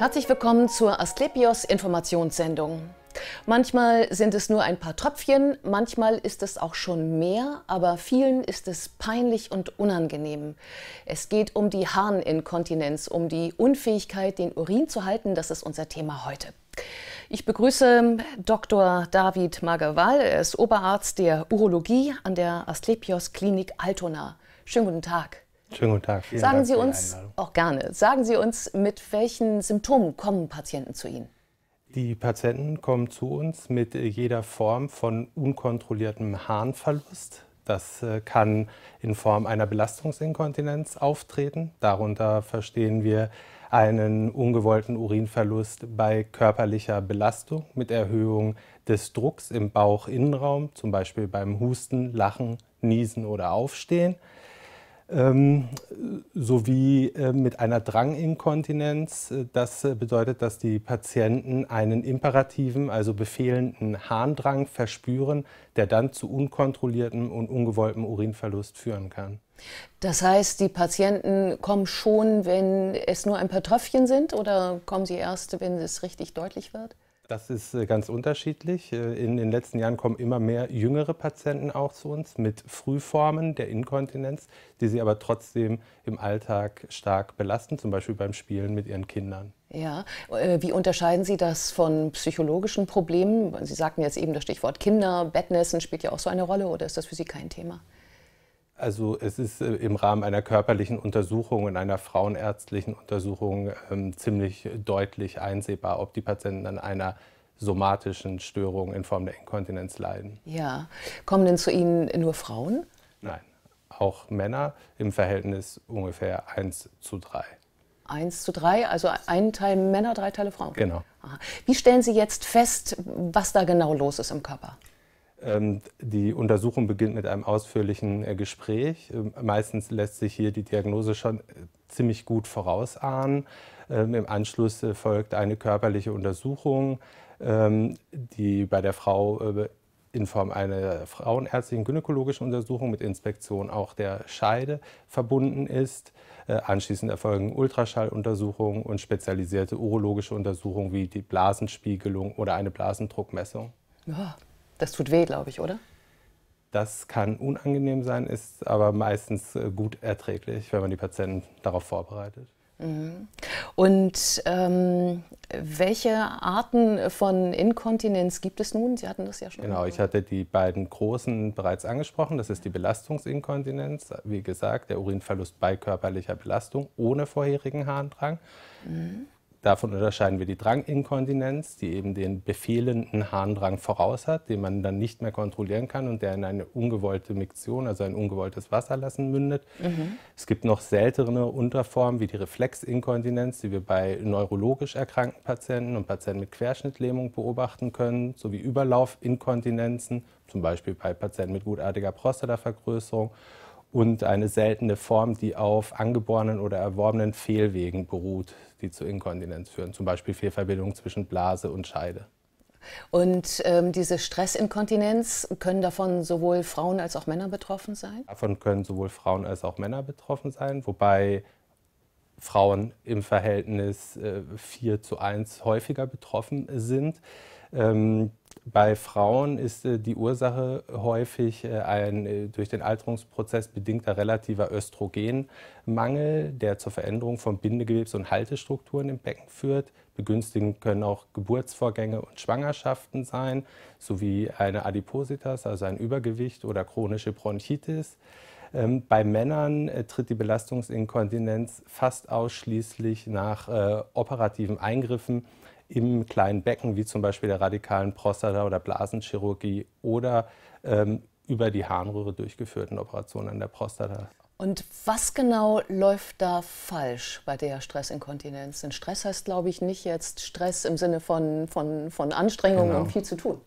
Herzlich willkommen zur Asklepios Informationssendung. Manchmal sind es nur ein paar Tröpfchen, manchmal ist es auch schon mehr, aber vielen ist es peinlich und unangenehm. Es geht um die Harninkontinenz, um die Unfähigkeit, den Urin zu halten, das ist unser Thema heute. Ich begrüße Dr. David Magawal, er ist Oberarzt der Urologie an der Asklepios Klinik Altona. Schönen guten Tag. Schönen guten Tag. Vielen Sagen Dank Sie uns auch gerne. Sagen Sie uns, mit welchen Symptomen kommen Patienten zu Ihnen? Die Patienten kommen zu uns mit äh, jeder Form von unkontrolliertem Harnverlust. Das äh, kann in Form einer Belastungsinkontinenz auftreten. Darunter verstehen wir einen ungewollten Urinverlust bei körperlicher Belastung mit Erhöhung des Drucks im Bauchinnenraum, zum Beispiel beim Husten, Lachen, Niesen oder Aufstehen ähm, sowie äh, mit einer Dranginkontinenz. Äh, das äh, bedeutet, dass die Patienten einen imperativen, also befehlenden Harndrang verspüren, der dann zu unkontrolliertem und ungewolltem Urinverlust führen kann. Das heißt, die Patienten kommen schon, wenn es nur ein paar Tröpfchen sind oder kommen sie erst, wenn es richtig deutlich wird? Das ist äh, ganz unterschiedlich. Äh, in den letzten Jahren kommen immer mehr jüngere Patienten auch zu uns mit Frühformen der Inkontinenz, die sie aber trotzdem im Alltag stark belasten, zum Beispiel beim Spielen mit ihren Kindern. Ja, äh, wie unterscheiden Sie das von psychologischen Problemen? Sie sagten jetzt eben das Stichwort Kinder, Bettnässen spielt ja auch so eine Rolle oder ist das für Sie kein Thema? Also es ist äh, im Rahmen einer körperlichen Untersuchung und einer frauenärztlichen Untersuchung ähm, ziemlich deutlich einsehbar, ob die Patienten an einer somatischen Störung in Form der Inkontinenz leiden. Ja, kommen denn zu Ihnen nur Frauen? Nein, auch Männer im Verhältnis ungefähr 1 zu 3. 1 zu 3, also ein Teil Männer, drei Teile Frauen. Genau. Aha. Wie stellen Sie jetzt fest, was da genau los ist im Körper? Ähm, die Untersuchung beginnt mit einem ausführlichen äh, Gespräch. Ähm, meistens lässt sich hier die Diagnose schon äh, ziemlich gut vorausahnen. Ähm, Im Anschluss äh, folgt eine körperliche Untersuchung, die bei der Frau in Form einer frauenärztlichen gynäkologischen Untersuchung mit Inspektion auch der Scheide verbunden ist. Anschließend erfolgen Ultraschalluntersuchungen und spezialisierte urologische Untersuchungen wie die Blasenspiegelung oder eine Blasendruckmessung. Ja. Das tut weh, glaube ich, oder? Das kann unangenehm sein, ist aber meistens äh, gut erträglich, wenn man die Patienten darauf vorbereitet. Mhm. Und ähm, welche Arten von Inkontinenz gibt es nun? Sie hatten das ja schon. Genau, ich hatte die beiden großen bereits angesprochen. Das ist die Belastungsinkontinenz, wie gesagt, der Urinverlust bei körperlicher Belastung ohne vorherigen Harndrang. Mhm. Davon unterscheiden wir die Dranginkontinenz, die eben den befehlenden Harndrang voraus hat, den man dann nicht mehr kontrollieren kann und der in eine ungewollte Miktion, also ein ungewolltes Wasserlassen mündet. Mhm. Es gibt noch seltene Unterformen wie die Reflexinkontinenz, die wir bei neurologisch erkrankten Patienten und Patienten mit Querschnittlähmung beobachten können, sowie Überlaufinkontinenzen, zum Beispiel bei Patienten mit gutartiger Prostatavergrößerung und eine seltene Form, die auf angeborenen oder erworbenen Fehlwegen beruht, die zu Inkontinenz führen, zum Beispiel Fehlverbindungen zwischen Blase und Scheide. Und ähm, diese Stressinkontinenz, können davon sowohl Frauen als auch Männer betroffen sein? Davon können sowohl Frauen als auch Männer betroffen sein, wobei Frauen im Verhältnis äh, 4 zu 1 häufiger betroffen sind. Ähm, bei Frauen ist äh, die Ursache häufig äh, ein äh, durch den Alterungsprozess bedingter relativer Östrogenmangel, der zur Veränderung von Bindegewebs- und Haltestrukturen im Becken führt. Begünstigend können auch Geburtsvorgänge und Schwangerschaften sein, sowie eine Adipositas, also ein Übergewicht oder chronische Bronchitis. Ähm, bei Männern tritt die Belastungsinkontinenz fast ausschließlich nach operativen Eingriffen im kleinen Becken, wie zum Beispiel der radikalen Prostata- oder Blasenchirurgie oder ähm, über die Harnröhre durchgeführten Operationen an der Prostata. Und was genau läuft da falsch bei der Stressinkontinenz? Denn Stress heißt, glaube ich, nicht jetzt Stress im Sinne von, von, von Anstrengung genau. und viel zu tun.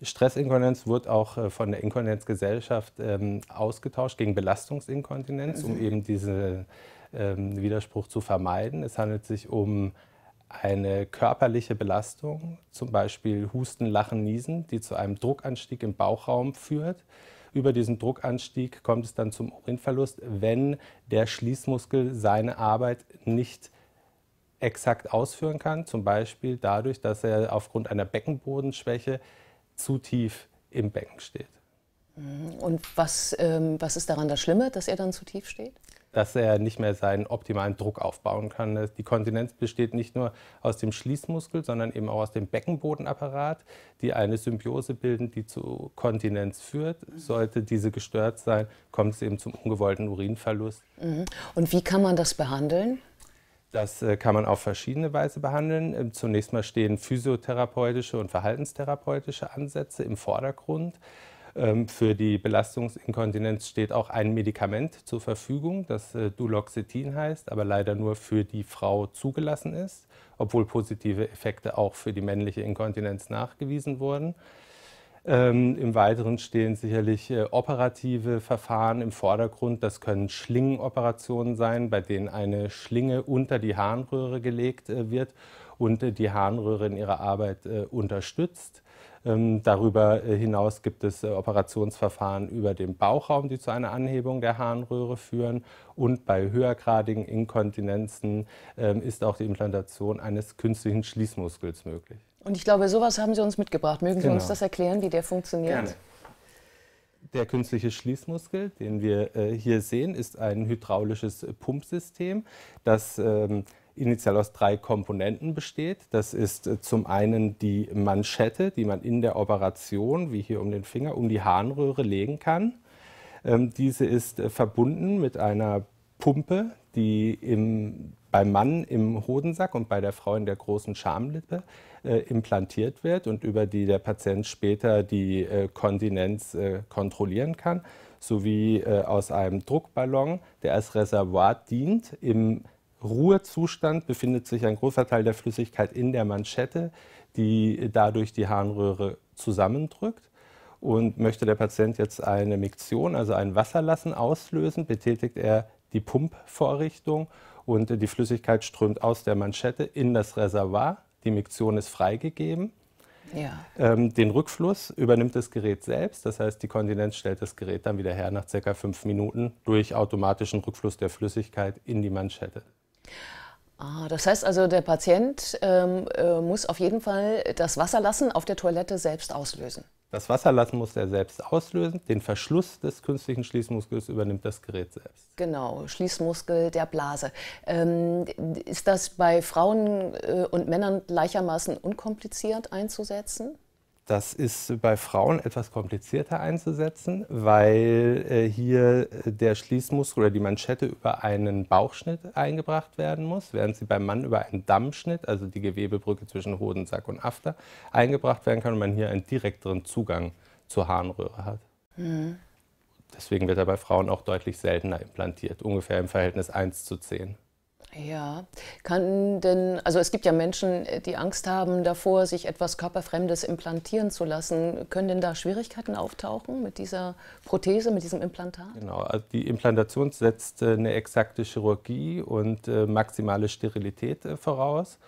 Stressinkontinenz wird auch äh, von der Inkontinenzgesellschaft ähm, ausgetauscht gegen Belastungsinkontinenz, mhm. um eben diesen ähm, Widerspruch zu vermeiden. Es handelt sich um eine körperliche Belastung, zum Beispiel Husten, Lachen, Niesen, die zu einem Druckanstieg im Bauchraum führt. Über diesen Druckanstieg kommt es dann zum Urinverlust, wenn der Schließmuskel seine Arbeit nicht exakt ausführen kann, zum Beispiel dadurch, dass er aufgrund einer Beckenbodenschwäche zu tief im Becken steht. Mhm. Und was, ähm, was ist daran das Schlimme, dass er dann zu tief steht? dass er nicht mehr seinen optimalen Druck aufbauen kann. Die Kontinenz besteht nicht nur aus dem Schließmuskel, sondern eben auch aus dem Beckenbodenapparat, die eine Symbiose bilden, die zu Kontinenz führt. Sollte diese gestört sein, kommt es eben zum ungewollten Urinverlust. Mhm. Und wie kann man das behandeln? Das äh, kann man auf verschiedene Weise behandeln. Ähm, zunächst mal stehen physiotherapeutische und verhaltenstherapeutische Ansätze im Vordergrund. Ähm, für die Belastungsinkontinenz steht auch ein Medikament zur Verfügung, das äh, Duloxetin heißt, aber leider nur für die Frau zugelassen ist, obwohl positive Effekte auch für die männliche Inkontinenz nachgewiesen wurden. Ähm, Im Weiteren stehen sicherlich äh, operative Verfahren im Vordergrund. Das können Schlingenoperationen sein, bei denen eine Schlinge unter die Harnröhre gelegt äh, wird und äh, die Harnröhre in ihrer Arbeit äh, unterstützt. Ähm, darüber äh, hinaus gibt es Operationsverfahren über den Bauchraum, die zu einer Anhebung der Harnröhre führen. Und bei höhergradigen Inkontinenzen ähm, ist auch die Implantation eines künstlichen Schließmuskels möglich. Und ich glaube, sowas haben Sie uns mitgebracht. Mögen genau. Sie uns genau. das erklären, wie der funktioniert? Gerne. Der künstliche Schließmuskel, den wir hier sehen, ist ein hydraulisches Pumpsystem, das ähm, initial aus drei Komponenten besteht. Das ist äh, zum einen die Manschette, die man in der Operation, wie hier um den Finger, um die Harnröhre legen kann. Ähm, diese ist äh, verbunden mit einer Pumpe, die im, beim Mann im Hodensack und bei der Frau in der großen Schamlippe äh, implantiert wird und über die der Patient später die äh, Kontinenz äh, kontrollieren kann, sowie äh, aus einem Druckballon, der als Reservoir dient, im Ruhezustand befindet sich ein großer Teil der Flüssigkeit in der Manschette, die dadurch die Harnröhre zusammendrückt. Und möchte der Patient jetzt eine Miktion, also ein Wasserlassen auslösen, betätigt er die Pumpvorrichtung und die Flüssigkeit strömt aus der Manschette in das Reservoir. Die Miktion ist freigegeben. Ja. Ähm, den Rückfluss übernimmt das Gerät selbst, das heißt, die Kontinenz stellt das Gerät dann wieder her nach circa fünf Minuten durch automatischen Rückfluss der Flüssigkeit in die Manschette. Ah, das heißt also, der Patient ähm, äh, muss auf jeden Fall das Wasserlassen auf der Toilette selbst auslösen. Das Wasserlassen muss er selbst auslösen. Den Verschluss des künstlichen Schließmuskels übernimmt das Gerät selbst. Genau, Schließmuskel der Blase. Ähm, ist das bei Frauen äh, und Männern gleichermaßen unkompliziert einzusetzen? Das ist bei Frauen etwas komplizierter einzusetzen, weil äh, hier äh, der Schließmuskel oder die Manschette über einen Bauchschnitt eingebracht werden muss, während sie beim Mann über einen Dammschnitt, also die Gewebebrücke zwischen Hodensack und After, eingebracht werden kann und man hier einen direkteren Zugang zur Harnröhre hat. Mhm. Deswegen wird er bei Frauen auch deutlich seltener implantiert, ungefähr im Verhältnis 1 zu 10. Ja, kann denn, also es gibt ja Menschen, äh, die Angst haben davor, sich etwas Körperfremdes implantieren zu lassen. Können denn da Schwierigkeiten auftauchen mit dieser Prothese, mit diesem Implantat? Genau, also die Implantation setzt äh, eine exakte Chirurgie und äh, maximale Sterilität voraus.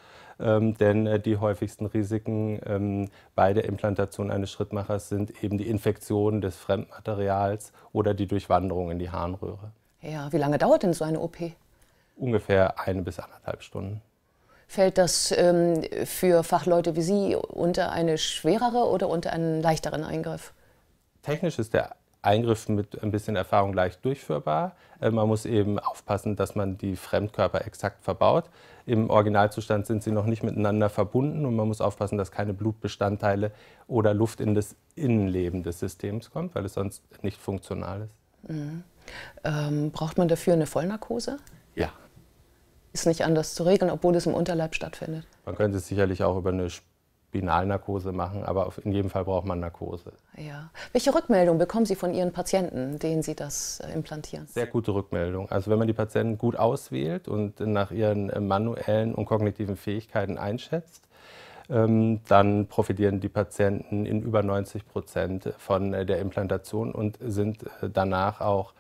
Ähm, denn äh, die häufigsten Risiken ähm, bei der Implantation eines Schrittmachers sind eben die Infektion des Fremdmaterials oder die Durchwanderung in die Harnröhre. Ja, wie lange dauert denn so eine OP? ungefähr eine bis anderthalb Stunden. Fällt das ähm, für Fachleute wie Sie unter eine schwerere oder unter einen leichteren Eingriff? Technisch ist der Eingriff mit ein bisschen Erfahrung leicht durchführbar. Äh, man muss eben aufpassen, dass man die Fremdkörper exakt verbaut. Im Originalzustand sind sie noch nicht miteinander verbunden und man muss aufpassen, dass keine Blutbestandteile oder Luft in das Innenleben des Systems kommt, weil es sonst nicht funktional ist. Mhm. Ähm, braucht man dafür eine Vollnarkose? Ja, ist nicht anders zu regeln, obwohl es im Unterleib stattfindet. Man könnte es sicherlich auch über eine Spinalnarkose machen, aber in jedem Fall braucht man Narkose. Ja. Welche Rückmeldung bekommen Sie von Ihren Patienten, denen Sie das äh, implantieren? Sehr gute Rückmeldung. Also wenn man die Patienten gut auswählt und nach ihren äh, manuellen und kognitiven Fähigkeiten einschätzt, ähm, dann profitieren die Patienten in über 90 Prozent von äh, der Implantation und sind danach auch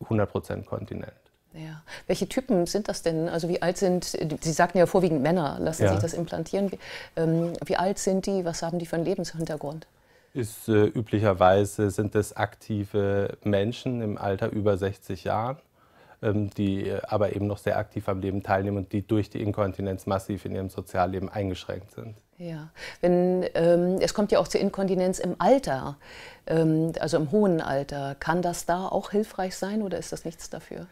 100 Prozent kontinent. Ja. Welche Typen sind das denn? Also wie alt sind, Sie sagten ja vorwiegend Männer, lassen ja. sich das implantieren. Wie, ähm, wie, alt sind die? Was haben die für einen Lebenshintergrund? Ist, äh, üblicherweise sind es aktive Menschen im Alter über 60 Jahren, ähm, die äh, aber eben noch sehr aktiv am Leben teilnehmen und die durch die Inkontinenz massiv in ihrem Sozialleben eingeschränkt sind. Ja, wenn, ähm, es kommt ja auch zur Inkontinenz im Alter, ähm, also im hohen Alter. Kann das da auch hilfreich sein oder ist das nichts dafür?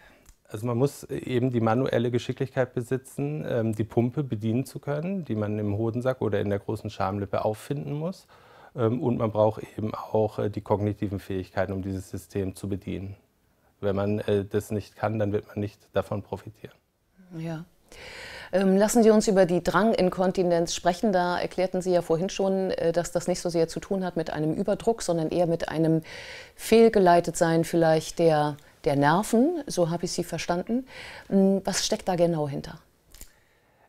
Also man muss äh, eben die manuelle Geschicklichkeit besitzen, ähm, die Pumpe bedienen zu können, die man im Hodensack oder in der großen Schamlippe auffinden muss. Ähm, und man braucht eben auch äh, die kognitiven Fähigkeiten, um dieses System zu bedienen. Wenn man äh, das nicht kann, dann wird man nicht davon profitieren. Ja. Ähm, lassen Sie uns über die Dranginkontinenz sprechen. Da erklärten Sie ja vorhin schon, dass das nicht so sehr zu tun hat mit einem Überdruck, sondern eher mit einem Fehlgeleitetsein vielleicht der der Nerven, so habe ich Sie verstanden. Hm, was steckt da genau hinter?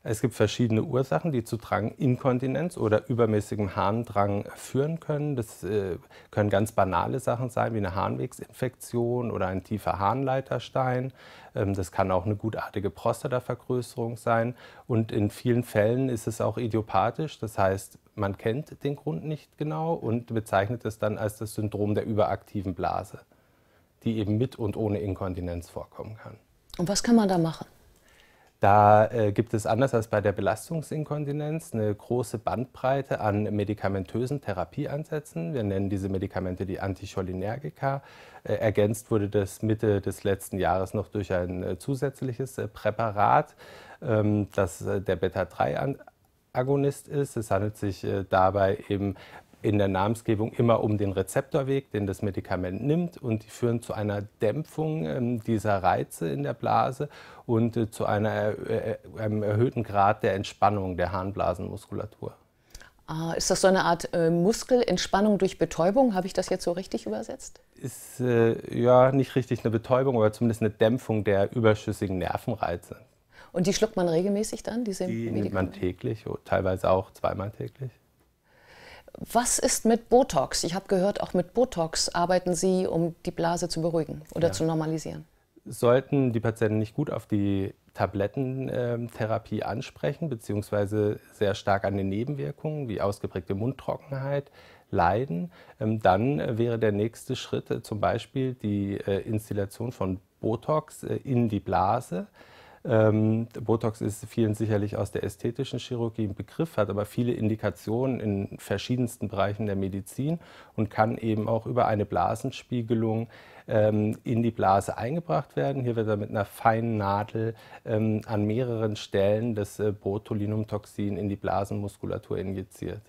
Es gibt verschiedene Ursachen, die zu Dranginkontinenz oder übermäßigem Harndrang führen können. Das äh, können ganz banale Sachen sein, wie eine Harnwegsinfektion oder ein tiefer Harnleiterstein. Ähm, das kann auch eine gutartige Prostatavergrößerung sein. Und in vielen Fällen ist es auch idiopathisch. Das heißt, man kennt den Grund nicht genau und bezeichnet es dann als das Syndrom der überaktiven Blase die eben mit und ohne Inkontinenz vorkommen kann. Und was kann man da machen? Da äh, gibt es anders als bei der Belastungsinkontinenz eine große Bandbreite an medikamentösen Therapieansätzen. Wir nennen diese Medikamente die Anticholinergika. Äh, ergänzt wurde das Mitte des letzten Jahres noch durch ein äh, zusätzliches Präparat, ähm, das der Beta-3 Agonist ist. Es handelt sich dabei eben in der Namensgebung immer um den Rezeptorweg, den das Medikament nimmt und die führen zu einer Dämpfung ähm, dieser Reize in der Blase und äh, zu einer, äh, äh, einem erhöhten Grad der Entspannung der Harnblasenmuskulatur. Ah, ist das so eine Art äh, Muskelentspannung durch Betäubung? Habe ich das jetzt so richtig übersetzt? Ist äh, ja nicht richtig eine Betäubung, aber zumindest eine Dämpfung der überschüssigen Nervenreize. Und die schluckt man regelmäßig dann, diese die Medikamente? nimmt man täglich, oh, teilweise auch zweimal täglich. Was ist mit Botox? Ich habe gehört, auch mit Botox arbeiten Sie, um die Blase zu beruhigen oder ja. zu normalisieren. Sollten die Patienten nicht gut auf die Tablettentherapie ähm, ansprechen, beziehungsweise sehr stark an den Nebenwirkungen wie ausgeprägte Mundtrockenheit leiden, ähm, dann wäre der nächste Schritt äh, zum Beispiel die äh, Installation von Botox äh, in die Blase ähm, Botox ist vielen sicherlich aus der ästhetischen Chirurgie ein Begriff, hat aber viele Indikationen in verschiedensten Bereichen der Medizin und kann eben auch über eine Blasenspiegelung ähm, in die Blase eingebracht werden. Hier wird er mit einer feinen Nadel ähm, an mehreren Stellen das äh, Botulinumtoxin in die Blasenmuskulatur injiziert.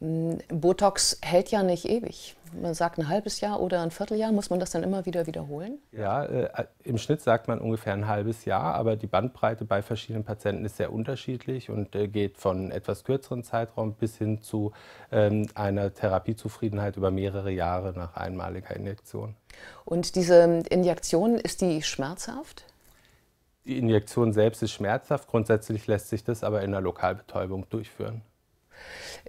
Hm, Botox hält ja nicht ewig. Man sagt ein halbes Jahr oder ein Vierteljahr. Muss man das dann immer wieder wiederholen? Ja, äh, im Schnitt sagt man ungefähr ein halbes Jahr, aber die Bandbreite bei verschiedenen Patienten ist sehr unterschiedlich und äh, geht von etwas kürzeren Zeitraum bis hin zu ähm, einer Therapiezufriedenheit über mehrere Jahre nach einmaliger Injektion. Und diese Injektion, ist die schmerzhaft? Die Injektion selbst ist schmerzhaft. Grundsätzlich lässt sich das aber in der Lokalbetäubung durchführen.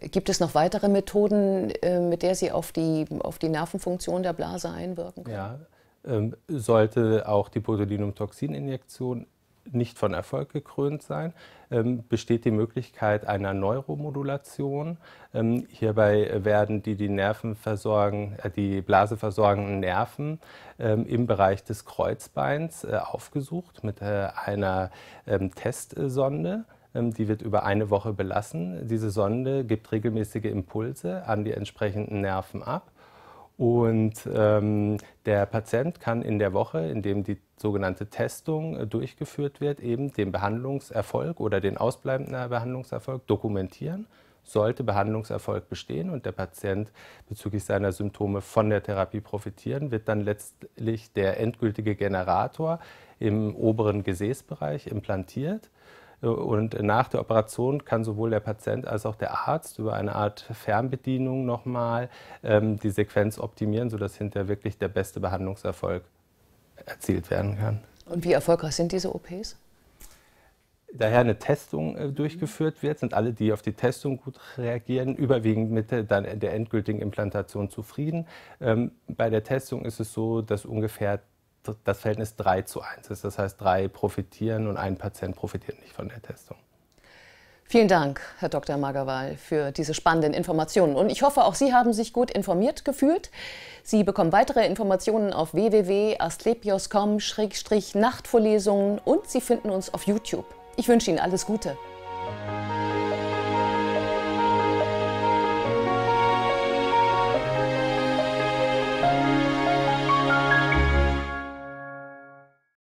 Gibt es noch weitere Methoden, äh, mit der Sie auf die, auf die Nervenfunktion der Blase einwirken können? Ja, ähm, sollte auch die Botulinumtoxininjektion nicht von Erfolg gekrönt sein, ähm, besteht die Möglichkeit einer Neuromodulation. Ähm, hierbei werden die die Nerven versorgen, äh, die Blase versorgenden Nerven ähm, im Bereich des Kreuzbeins äh, aufgesucht mit äh, einer ähm, Testsonde. Ähm, die wird über eine Woche belassen. Diese Sonde gibt regelmäßige Impulse an die entsprechenden Nerven ab. Und ähm, der Patient kann in der Woche, in dem die sogenannte Testung äh, durchgeführt wird, eben den Behandlungserfolg oder den ausbleibenden Behandlungserfolg dokumentieren. Sollte Behandlungserfolg bestehen und der Patient bezüglich seiner Symptome von der Therapie profitieren, wird dann letztlich der endgültige Generator im oberen Gesäßbereich implantiert und nach der Operation kann sowohl der Patient als auch der Arzt über eine Art Fernbedienung nochmal ähm, die Sequenz optimieren, sodass hinterher wirklich der beste Behandlungserfolg erzielt werden kann. Und wie erfolgreich sind diese OPs? daher eine Testung äh, durchgeführt wird, sind alle, die auf die Testung gut reagieren, überwiegend mit der endgültigen Implantation zufrieden. Ähm, bei der Testung ist es so, dass ungefähr das Verhältnis 3 zu 1 ist. Das heißt, drei profitieren und ein Patient profitiert nicht von der Testung. Vielen Dank, Herr Dr. Magawal, für diese spannenden Informationen. Und ich hoffe, auch Sie haben sich gut informiert gefühlt. Sie bekommen weitere Informationen auf www.astlepios.com-nachtvorlesungen und Sie finden uns auf YouTube. Ich wünsche Ihnen alles Gute.